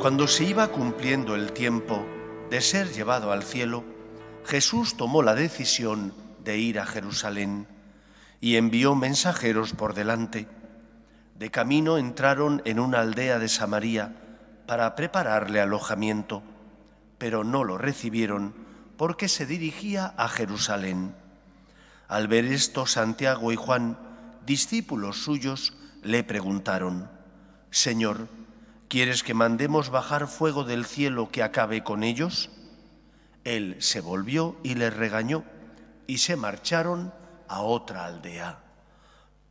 Cuando se iba cumpliendo el tiempo de ser llevado al cielo, Jesús tomó la decisión de ir a Jerusalén y envió mensajeros por delante. De camino entraron en una aldea de Samaria para prepararle alojamiento, pero no lo recibieron porque se dirigía a Jerusalén. Al ver esto, Santiago y Juan, discípulos suyos, le preguntaron, Señor, ¿Quieres que mandemos bajar fuego del cielo que acabe con ellos? Él se volvió y les regañó, y se marcharon a otra aldea.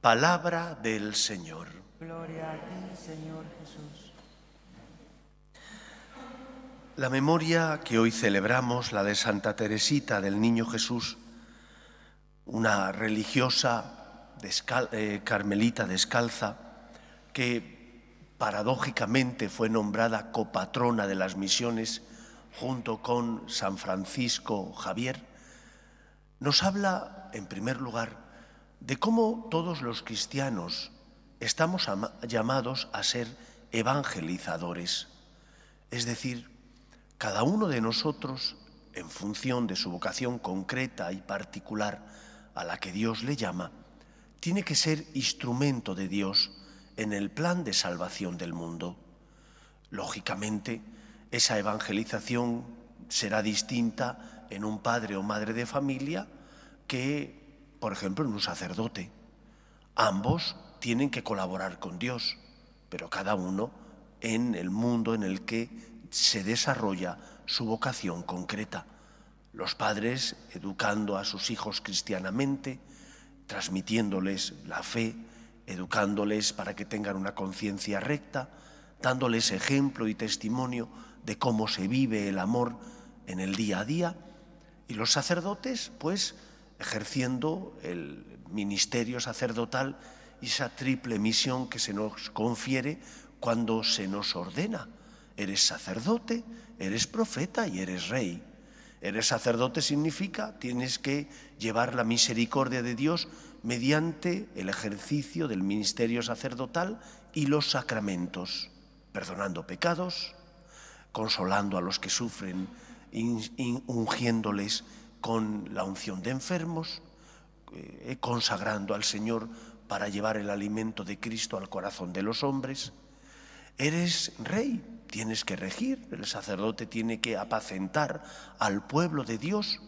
Palabra del Señor. Gloria a ti, Señor Jesús. La memoria que hoy celebramos, la de Santa Teresita del Niño Jesús, una religiosa eh, carmelita descalza, que paradójicamente fue nombrada copatrona de las misiones junto con San Francisco Javier, nos habla, en primer lugar, de cómo todos los cristianos estamos llamados a ser evangelizadores, es decir, cada uno de nosotros, en función de su vocación concreta y particular a la que Dios le llama, tiene que ser instrumento de Dios en el plan de salvación del mundo. Lógicamente, esa evangelización será distinta en un padre o madre de familia que, por ejemplo, en un sacerdote. Ambos tienen que colaborar con Dios, pero cada uno en el mundo en el que se desarrolla su vocación concreta. Los padres educando a sus hijos cristianamente, transmitiéndoles la fe, educándoles para que tengan una conciencia recta, dándoles ejemplo y testimonio de cómo se vive el amor en el día a día, y los sacerdotes, pues, ejerciendo el ministerio sacerdotal y esa triple misión que se nos confiere cuando se nos ordena. Eres sacerdote, eres profeta y eres rey. Eres sacerdote significa tienes que llevar la misericordia de Dios mediante el ejercicio del ministerio sacerdotal y los sacramentos, perdonando pecados, consolando a los que sufren, ungiéndoles con la unción de enfermos, eh, consagrando al Señor para llevar el alimento de Cristo al corazón de los hombres. Eres rey, tienes que regir, el sacerdote tiene que apacentar al pueblo de Dios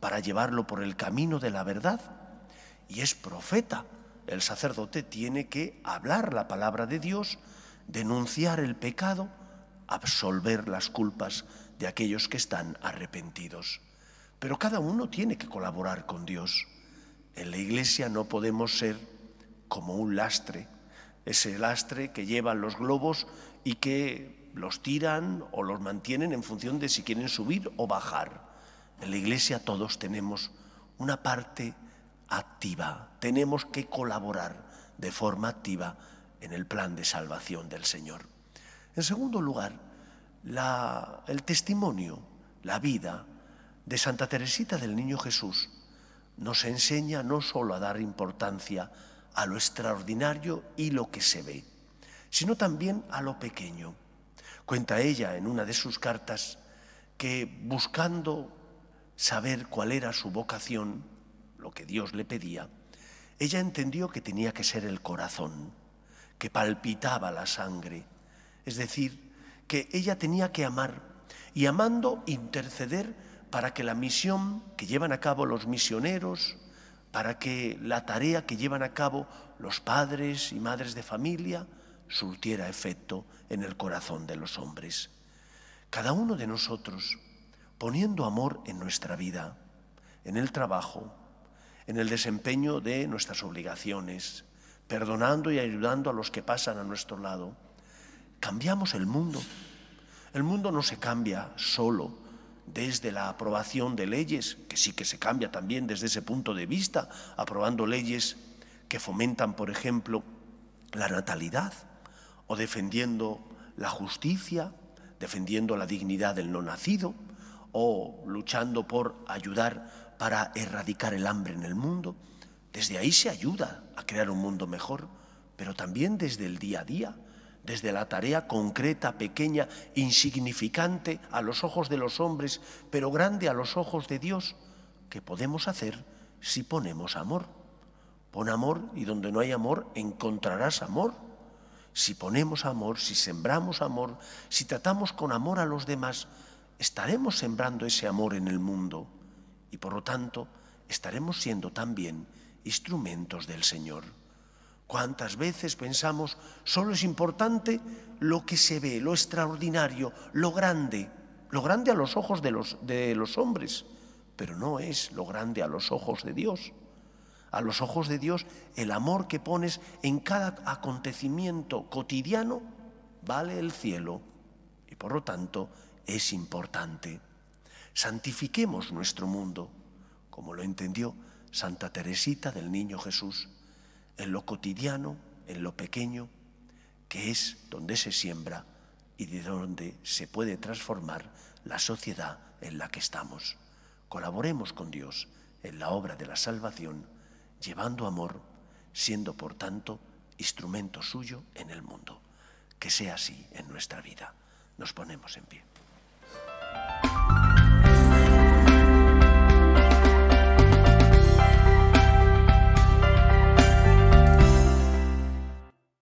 para llevarlo por el camino de la verdad y es profeta. El sacerdote tiene que hablar la palabra de Dios, denunciar el pecado, absolver las culpas de aquellos que están arrepentidos. Pero cada uno tiene que colaborar con Dios. En la iglesia no podemos ser como un lastre, ese lastre que llevan los globos y que los tiran o los mantienen en función de si quieren subir o bajar. En la iglesia todos tenemos una parte activa. Tenemos que colaborar de forma activa en el plan de salvación del Señor. En segundo lugar, el testimonio, la vida de Santa Teresita del Niño Jesús nos enseña no solo a dar importancia a lo extraordinario y lo que se ve, sino también a lo pequeño. Cuenta ella en una de sus cartas que buscando saber cuál era su vocación, lo que Dios le pedía, ella entendió que tenía que ser el corazón, que palpitaba la sangre, es decir, que ella tenía que amar y amando interceder para que la misión que llevan a cabo los misioneros, para que la tarea que llevan a cabo los padres y madres de familia surtiera efecto en el corazón de los hombres. Cada uno de nosotros, poniendo amor en nuestra vida, en el trabajo, en el desempeño de nuestras obligaciones, perdonando y ayudando a los que pasan a nuestro lado, cambiamos el mundo. El mundo no se cambia solo desde la aprobación de leyes, que sí que se cambia también desde ese punto de vista, aprobando leyes que fomentan, por ejemplo, la natalidad o defendiendo la justicia, defendiendo la dignidad del no nacido o luchando por ayudar para erradicar el hambre en el mundo. Desde ahí se ayuda a crear un mundo mejor, pero también desde el día a día, desde la tarea concreta, pequeña, insignificante a los ojos de los hombres, pero grande a los ojos de Dios, que podemos hacer si ponemos amor. Pon amor y donde no hay amor encontrarás amor. Si ponemos amor, si sembramos amor, si tratamos con amor a los demás, estaremos sembrando ese amor en el mundo y por lo tanto estaremos siendo también instrumentos del Señor. ¿Cuántas veces pensamos solo es importante lo que se ve, lo extraordinario, lo grande, lo grande a los ojos de los, de los hombres? Pero no es lo grande a los ojos de Dios. A los ojos de Dios, el amor que pones en cada acontecimiento cotidiano vale el cielo y por lo tanto es importante. Santifiquemos nuestro mundo, como lo entendió Santa Teresita del Niño Jesús, en lo cotidiano, en lo pequeño, que es donde se siembra y de donde se puede transformar la sociedad en la que estamos. Colaboremos con Dios en la obra de la salvación, llevando amor, siendo por tanto instrumento suyo en el mundo. Que sea así en nuestra vida. Nos ponemos en pie.